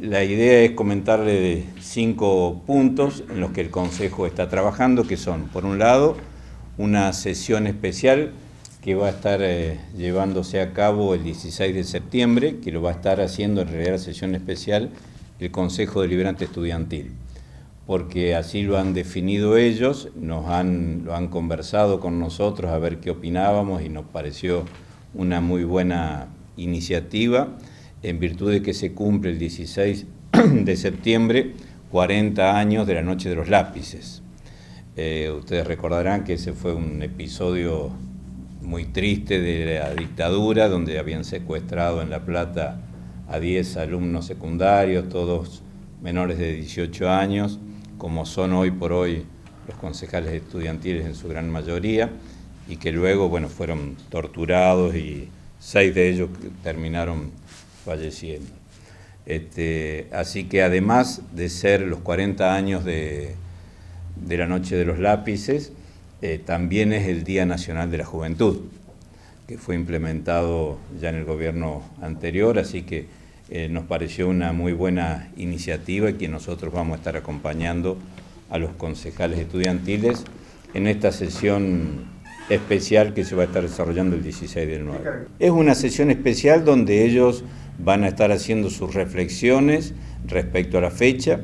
La idea es comentarle cinco puntos en los que el Consejo está trabajando, que son, por un lado, una sesión especial que va a estar eh, llevándose a cabo el 16 de septiembre, que lo va a estar haciendo en realidad sesión especial el Consejo Deliberante Estudiantil, porque así lo han definido ellos, nos lo han conversado con nosotros a ver qué opinábamos y nos pareció una muy buena iniciativa en virtud de que se cumple el 16 de septiembre 40 años de la Noche de los Lápices. Eh, ustedes recordarán que ese fue un episodio muy triste de la dictadura, donde habían secuestrado en La Plata a 10 alumnos secundarios, todos menores de 18 años, como son hoy por hoy los concejales estudiantiles en su gran mayoría, y que luego bueno, fueron torturados y seis de ellos terminaron falleciendo. Este, así que además de ser los 40 años de, la Noche de los Lápices, eh, también es el Día Nacional de la Juventud, que fue implementado ya en el gobierno anterior, así que eh, nos pareció una muy buena iniciativa y que nosotros vamos a estar acompañando a los concejales estudiantiles en esta sesión especial que se va a estar desarrollando el 16 del 9. Es una sesión especial donde ellos van a estar haciendo sus reflexiones respecto a la fecha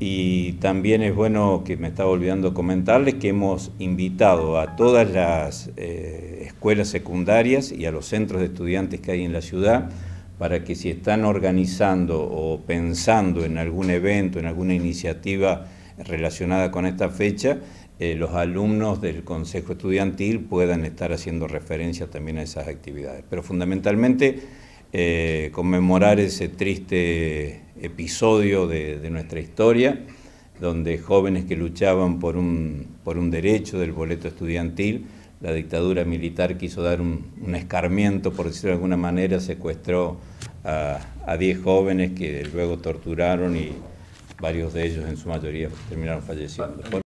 y también es bueno que me estaba olvidando comentarles que hemos invitado a todas las eh, escuelas secundarias y a los centros de estudiantes que hay en la ciudad para que si están organizando o pensando en algún evento, en alguna iniciativa relacionada con esta fecha, eh, los alumnos del Consejo Estudiantil puedan estar haciendo referencia también a esas actividades. Pero fundamentalmente eh, conmemorar ese triste episodio de, nuestra historia, donde jóvenes que luchaban por un, por un derecho del boleto estudiantil, la dictadura militar quiso dar un, un escarmiento, por decirlo de alguna manera, secuestró a 10 jóvenes que luego torturaron y varios de ellos en su mayoría terminaron falleciendo.